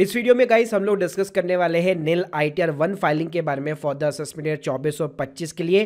इस वीडियो में गाइस हम लोग डिस्कस करने वाले हैं नील आईटीआर वन फाइलिंग के बारे में फॉर द असेसमेंट ईयर चौबीस सौ पच्चीस के लिए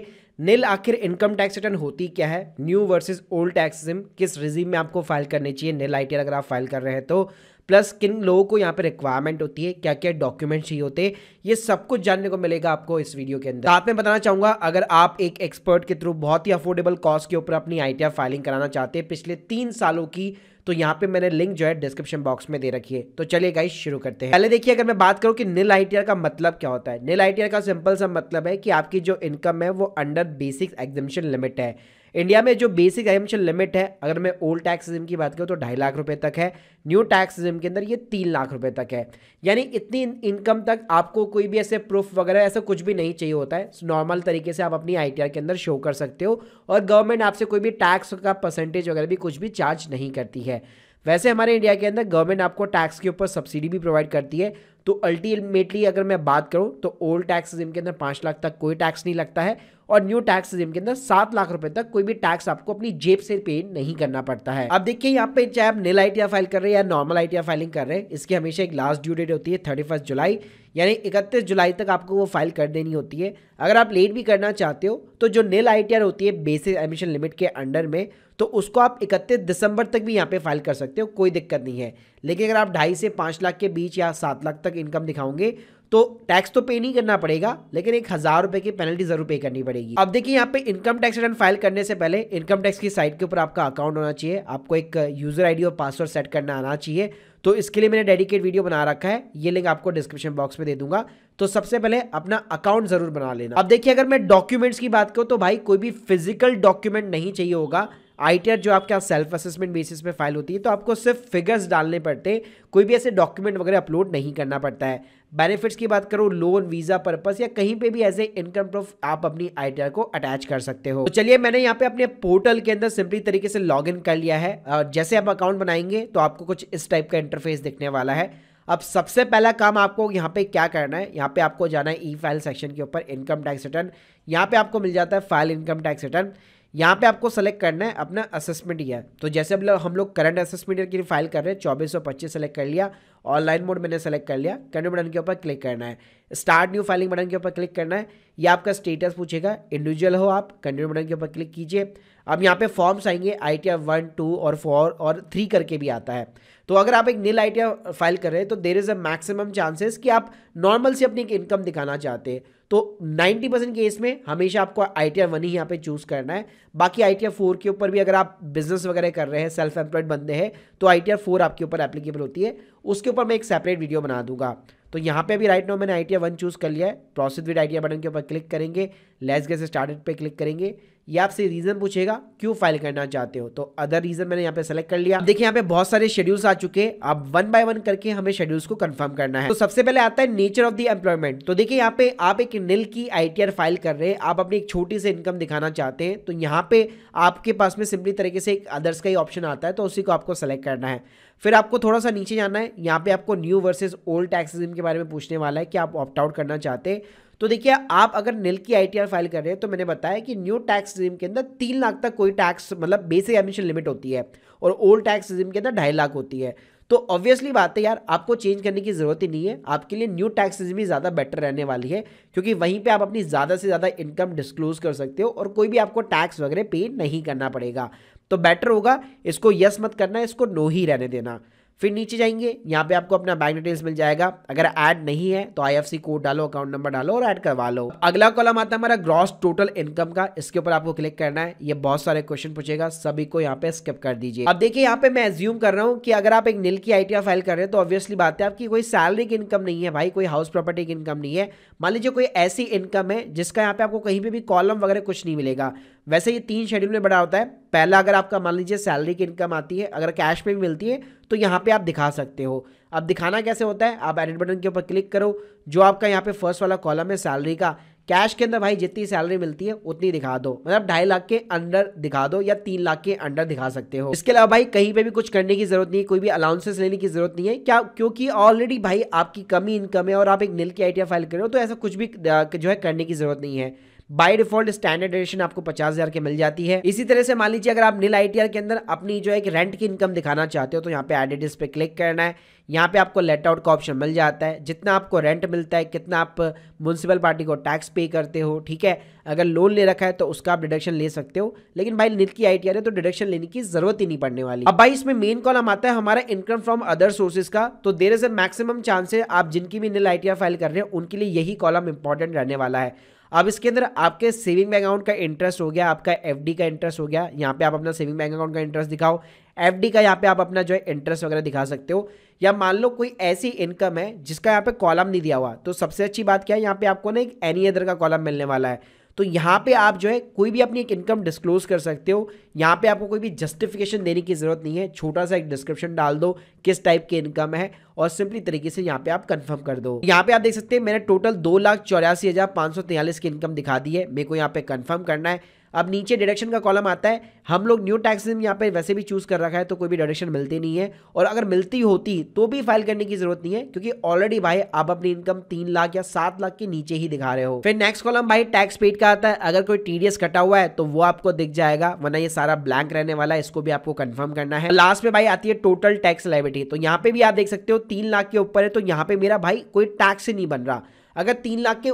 निल आखिर इनकम टैक्स रिटर्न होती क्या है new versus old tax system किस रिजीम में आपको फाइल करनी चाहिए निल आईटीआर अगर आप फाइल कर रहे हैं तो प्लस किन लोगों को यहाँ पे रिक्वायरमेंट होती है क्या क्या डॉक्यूमेंट चाहिए होते हैं ये सब कुछ जानने को मिलेगा आपको इस वीडियो के अंदर साथ में बताना चाहूंगा अगर आप एक एक्सपर्ट के थ्रू बहुत ही अफोर्डेबल कॉस्ट के ऊपर अपनी आई फाइलिंग कराना चाहते हैं पिछले तीन सालों की तो यहाँ पे मैंने लिंक जो है डिस्क्रिप्शन बॉक्स में दे रखी है तो चलिए गाइस शुरू करते हैं पहले देखिए अगर मैं बात करूँ कि नील आई का मतलब क्या होता है नील आई का सिंपल सा मतलब है कि आपकी जो इनकम है वो अंडर बेसिक एग्जामेशन लिमिट है इंडिया में जो बेसिक एजम्पन लिमिट है अगर मैं ओल्ड टैक्स जिम की बात करूँ तो ढाई लाख रुपए तक है न्यू टैक्स जिम के अंदर ये तीन लाख रुपए तक है यानी इतनी इनकम तक आपको कोई भी ऐसे प्रूफ वगैरह ऐसा कुछ भी नहीं चाहिए होता है नॉर्मल तरीके से आप अपनी आई के अंदर शो कर सकते हो और गवर्नमेंट आपसे कोई भी टैक्स का परसेंटेज वगैरह भी कुछ भी चार्ज नहीं करती है वैसे हमारे इंडिया के अंदर गवर्नमेंट आपको टैक्स के ऊपर सब्सिडी भी प्रोवाइड करती है तो अल्टीमेटली अगर मैं बात करूं तो ओल्ड टैक्स जिम के अंदर पाँच लाख तक कोई टैक्स नहीं लगता है और न्यू टैक्स जिम के अंदर सात लाख रुपए तक कोई भी टैक्स आपको अपनी जेब से पे नहीं करना पड़ता है अब देखिए यहाँ पे चाहे आप नील आई फाइल कर रहे हैं या नॉर्मल आई फाइलिंग कर रहे हैं इसकी हमेशा एक लास्ट ड्यू डेट होती है थर्टी फर्स्ट जुलाई यानी इकतीस जुलाई तक आपको वो फाइल कर देनी होती है अगर आप लेट भी करना चाहते हो तो जो नील आई होती है बेसिक एमिशन लिमिट के अंडर में तो उसको आप इकतीस दिसंबर तक भी यहाँ पे फाइल कर सकते हो कोई दिक्कत नहीं है लेकिन अगर आप ढाई से पाँच लाख के बीच या सात लाख तक इनकम दिखाओगे तो टैक्स तो पे नहीं करना पड़ेगा लेकिन एक हज़ार रुपये की पेनल्टी जरूर पे करनी पड़ेगी अब देखिए यहाँ पे इनकम टैक्स रिटर्न फाइल करने से पहले इनकम टैक्स की साइट के ऊपर आपका अकाउंट होना चाहिए आपको एक यूज़र आईडी और पासवर्ड सेट करना आना चाहिए तो इसके लिए मैंने डेडिकेट वीडियो बना रखा है ये लिंक आपको डिस्क्रिप्शन बॉक्स में दे दूंगा तो सबसे पहले अपना अकाउंट जरूर बना लेना अब देखिए अगर मैं डॉक्यूमेंट्स की बात करूँ तो भाई कोई भी फिजिकल डॉक्यूमेंट नहीं चाहिए होगा आई जो आपके यहाँ सेल्फ असेसमेंट बेसिस पे फाइल होती है तो आपको सिर्फ फिगर्स डालने पड़ते हैं कोई भी ऐसे डॉक्यूमेंट वगैरह अपलोड नहीं करना पड़ता है बेनिफिट्स की बात करो लोन वीज़ा पर्पस या कहीं पे भी एज ए इनकम प्रूफ आप अपनी आई को अटैच कर सकते हो तो चलिए मैंने यहाँ पे अपने पोर्टल के अंदर सिंपली तरीके से लॉग इन कर लिया है और जैसे आप अकाउंट बनाएंगे तो आपको कुछ इस टाइप का इंटरफेस दिखने वाला है अब सबसे पहला काम आपको यहाँ पे क्या करना है यहाँ पे आपको जाना है ई फाइल सेक्शन के ऊपर इनकम टैक्स रिटर्न यहाँ पे आपको मिल जाता है फाइल इनकम टैक्स रिटर्न यहाँ पे आपको सेलेक्ट करना है अपना असेसमेंट ईयर तो जैसे अब हम लोग करंट असेसमेंट ईयर की फाइल कर रहे हैं चौबीस सौ पच्चीस सेलेक्ट कर लिया ऑनलाइन मोड मैंने सेलेक्ट कर लिया कंटिन्यू बटन के ऊपर क्लिक करना है स्टार्ट न्यू फाइलिंग बटन के ऊपर क्लिक करना है या आपका स्टेटस पूछेगा इंडिविजुअल हो आप कंटिन्यू बटन के ऊपर क्लिक कीजिए अब यहाँ पे फॉर्म्स आएंगे आई टी वन टू और फोर और थ्री करके भी आता है तो अगर आप एक नील आई फाइल कर रहे हैं तो there is a maximum chances कि आप नॉर्मल से अपनी एक इनकम दिखाना चाहते हैं तो 90 परसेंट केस में हमेशा आपको आई टी वन ही यहाँ पे चूज़ करना है बाकी आई टी फोर के ऊपर भी अगर आप बिजनेस वगैरह कर रहे हैं सेल्फ एम्प्लॉयड बंदे हैं तो आई टी फोर आपके ऊपर एप्लीकेबल होती है उसके ऊपर मैं एक सेपरेट वीडियो बना दूंगा तो यहाँ पे भी राइट नो मैंने आई टी वन चूज़ कर लिया है process with I T button के ऊपर क्लिक करेंगे लेस गेस स्टार्टेड पे क्लिक करेंगे ये आपसे रीज़न पूछेगा क्यों फाइल करना चाहते हो तो अदर रीज़न मैंने यहाँ पे सेलेक्ट कर लिया देखिए यहाँ पे बहुत सारे शेड्यूल्स आ चुके हैं आप वन बाय वन करके हमें शेड्यूल्स को कंफर्म करना है तो सबसे पहले आता है नेचर ऑफ द एम्प्लॉयमेंट तो देखिए यहाँ पे आप एक निल की आईटीआर फाइल कर रहे हैं आप अपनी एक छोटी सी इनकम दिखाना चाहते हैं तो यहाँ पे आपके पास में सिंपली तरीके से एक अदर्स का ही ऑप्शन आता है तो उसी को आपको सेलेक्ट करना है फिर आपको थोड़ा सा नीचे जाना है यहाँ पे आपको न्यू वर्सेज ओल्ड टैक्सेज के बारे में पूछने वाला है कि आप ऑप्ट आउट करना चाहते हैं तो देखिए आप अगर नील की आईटीआर फाइल कर रहे हैं तो मैंने बताया कि न्यू टैक्स रिजिम के अंदर तीन लाख तक कोई टैक्स मतलब बेसिक एडमिशन लिमिट होती है और ओल्ड टैक्स रिजिम के अंदर ढाई लाख होती है तो ऑब्वियसली बात है यार आपको चेंज करने की ज़रूरत ही नहीं है आपके लिए न्यू टैक्स रिजीम ही ज़्यादा बेटर रहने वाली है क्योंकि वहीं पे आप अपनी ज़्यादा से ज़्यादा इनकम डिस्क्लोज कर सकते हो और कोई भी आपको टैक्स वगैरह पे नहीं करना पड़ेगा तो बेटर होगा इसको यस मत करना इसको नो ही रहने देना फिर नीचे जाएंगे यहाँ पे आपको अपना बैंक डिटेल्स मिल जाएगा अगर ऐड नहीं है तो आई कोड डालो अकाउंट नंबर डालो और ऐड करवा लो अगला कॉलम आता है हमारा ग्रॉस टोटल इनकम का इसके ऊपर आपको क्लिक करना है ये बहुत सारे क्वेश्चन पूछेगा सभी को यहाँ पे स्किप कर दीजिए अब देखिए यहाँ पे मैं एज्यूम कर रहा हूँ कि अगर आप एक नील की आईटीआर फाइल कर रहे हैं तो ऑब्वियसली बात है आपकी कोई सैलरी की इनकम नहीं है भाई कोई हाउस प्रॉपर्टी की इनकम नहीं है मान लीजिए कोई ऐसी इनकम है जिसका यहाँ पे आपको कहीं पे भी कॉलम वगैरह कुछ नहीं मिलेगा वैसे ये तीन शेड्यूल में बड़ा होता है पहला अगर आपका मान लीजिए सैलरी की इनकम आती है अगर कैश में भी मिलती है तो यहाँ पे आप दिखा सकते हो अब दिखाना कैसे होता है आप एडिट बटन के ऊपर क्लिक करो जो आपका यहाँ पे फर्स्ट वाला कॉलम है सैलरी का कैश के अंदर भाई जितनी सैलरी मिलती है उतनी दिखा दो मतलब ढाई लाख के अंडर दिखा दो या तीन लाख के अंडर दिखा सकते हो इसके अलावा भाई कहीं पे भी कुछ करने की जरूरत नहीं है कोई भी अलाउंसेस लेने की जरूरत नहीं है क्या क्योंकि ऑलरेडी भाई आपकी कमी इनकम है और आप एक नील की आइडिया फाइल कर रहे हो तो ऐसा कुछ भी जो है करने की जरूरत नहीं है बाय डिफॉल्ट स्टैंडर्ड एडिशन आपको पचास हजार की मिल जाती है इसी तरह से मान लीजिए अगर आप नील आई के अंदर अपनी जो एक रेंट की इनकम दिखाना चाहते हो तो यहाँ पे इस पे क्लिक करना है यहाँ पे आपको लेट आउट का ऑप्शन मिल जाता है जितना आपको रेंट मिलता है कितना आप म्यूनसिपल पार्टी को टैक्स पे करते हो ठीक है अगर लोन ले रखा है तो उसका आप डिडक्शन ले सकते हो लेकिन भाई नील की आई है तो डिडक्शन लेने की जरूरत ही नहीं पड़ने वाली अब भाई इसमें मेन कॉलम आता है हमारा इनकम फ्रॉम अदर सोर्सेज का तो there is a maximum chances आप जिनकी भी नील आई फाइल कर रहे हैं उनके लिए यही कॉलम इंपॉर्टेंट रहने वाला है अब इसके अंदर आपके सेविंग बैंक अकाउंट का इंटरेस्ट हो गया आपका एफ का इंटरेस्ट हो गया यहाँ पे आप अपना सेविंग बैंक अकाउंट का इंटरेस्ट दिखाओ एफ का यहाँ पे आप अपना जो है इंटरेस्ट वगैरह दिखा सकते हो या मान लो कोई ऐसी इनकम है जिसका यहाँ पे कॉलम नहीं दिया हुआ तो सबसे अच्छी बात क्या है यहाँ पे आपको ना एक एनी अदर का कॉलम मिलने वाला है तो यहाँ पे आप जो है कोई भी अपनी एक इनकम डिस्क्लोज कर सकते हो यहाँ पे आपको कोई भी जस्टिफिकेशन देने की ज़रूरत नहीं है छोटा सा एक डिस्क्रिप्शन डाल दो किस टाइप की इनकम है और सिंपली तरीके से यहाँ पे आप कंफर्म कर दो यहाँ पे आप देख सकते हैं मैंने टोटल दो लाख चौरासी हज़ार पाँच सौ तेयालीस की इनकम दिखा दी है मेरे को यहाँ पे कन्फर्म करना है अब नीचे डिडक्शन का कॉलम आता है हम लोग न्यू टैक्स यहाँ पे वैसे भी चूज़ कर रखा है तो कोई भी डिडक्शन मिलती नहीं है और अगर मिलती होती तो भी फाइल करने की जरूरत नहीं है क्योंकि ऑलरेडी भाई आप अपनी इनकम तीन लाख या सात लाख के नीचे ही दिखा रहे हो फिर नेक्स्ट कॉलम भाई टैक्स पेड का आता है अगर कोई टीडीएस कटा हुआ है तो वो आपको दिख जाएगा वरना ये सारा ब्लैंक रहने वाला है इसको भी आपको कन्फर्म करना है लास्ट में भाई आती है टोटल टैक्स लाइबिलिटी तो यहाँ पे भी आप देख सकते हो तीन लाख के ऊपर है तो यहाँ पे मेरा भाई कोई टैक्स ही नहीं बन रहा अगर तीन लाख के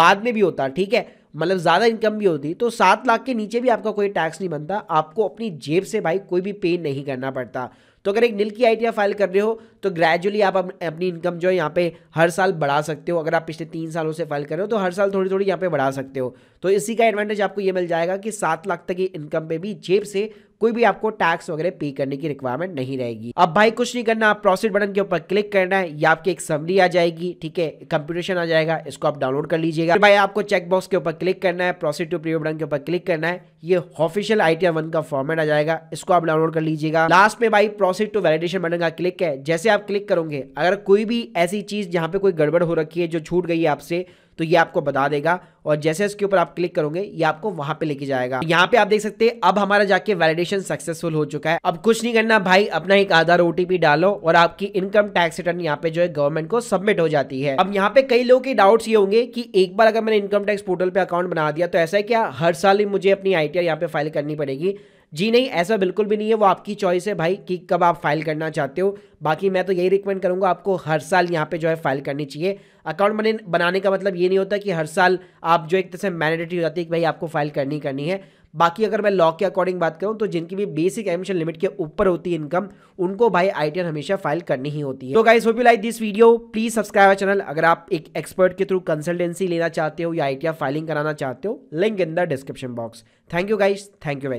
बाद में भी होता ठीक है मतलब ज़्यादा इनकम भी होती तो सात लाख के नीचे भी आपका कोई टैक्स नहीं बनता आपको अपनी जेब से भाई कोई भी पे नहीं करना पड़ता तो अगर एक नील की आई फाइल कर रहे हो तो ग्रेजुअली आप अपनी इनकम जो है यहाँ पे हर साल बढ़ा सकते हो अगर आप पिछले तीन सालों से फाइल कर रहे हो तो हर साल थोड़ी थोड़ी यहाँ पे बढ़ा सकते हो तो इसी का एडवांटेज आपको ये मिल जाएगा कि सात लाख तक की इनकम पे भी जेब से कोई भी आपको टैक्स वगैरह पे करने की रिक्वायरमेंट नहीं रहेगी अब भाई कुछ नहीं करना आप प्रोसेस बटन के ऊपर क्लिक करना है या आपकी एक समरी आ जाएगी ठीक है कंप्यूटेशन आ जाएगा इसको आप डाउनलोड कर लीजिएगा भाई आपको चेकबॉक्स के ऊपर क्लिक करना है प्रोसेस टू प्रीव्यू बटन के ऊपर क्लिक करना है ये ऑफिशियल आई वन का फॉर्मेट आ जाएगा इसको आप डाउनलोड कर लीजिएगा लास्ट में भाई प्रोसीड टू वैलिडेशन बटन का क्लिक है जैसे आप क्लिक करोगे अगर कोई भी ऐसी चीज़ जहां पे कोई गड़बड़ हो रखी है जो छूट गई है आपसे तो ये आपको बता देगा और जैसे इसके ऊपर आप क्लिक करोगे ये आपको वहां पे लेके जाएगा यहाँ पे आप देख सकते हैं अब हमारा जाके वैलिडेशन सक्सेसफुल हो चुका है अब कुछ नहीं करना भाई अपना एक आधार ओटीपी डालो और आपकी इनकम टैक्स रिटर्न यहाँ पे जो है गवर्नमेंट को सबमिट हो जाती है अब यहाँ पे कई लोगों के डाउट ये होंगे की एक बार अगर मैंने इनकम टैक्स पोर्टल पे अकाउंट बना दिया तो ऐसा है क्या हर साल ही मुझे अपनी आई टी पे फाइल करनी पड़ेगी जी नहीं ऐसा बिल्कुल भी नहीं है वो आपकी चॉइस है भाई कि कब आप फाइल करना चाहते हो बाकी मैं तो यही रिकमेंड करूँगा आपको हर साल यहाँ पे जो है फाइल करनी चाहिए अकाउंट बने बनाने का मतलब ये नहीं होता कि हर साल आप जो एक तरह से मैनेडेटरी हो जाती है कि भाई आपको फाइल करनी करनी है बाकी अगर मैं लॉ के अकॉर्डिंग बात करूं तो जिनकी भी बेसिक एमिशन लिमिट के ऊपर होती है इनकम उनको भाई आईटीआर हमेशा फाइल करनी ही होती है तो guys hope you like this video please subscribe our channel अगर आप एक एक्सपर्ट के थ्रू कंसल्टेंसी लेना चाहते हो या आईटीआर फाइलिंग कराना चाहते हो link in the description box thank you guys thank you very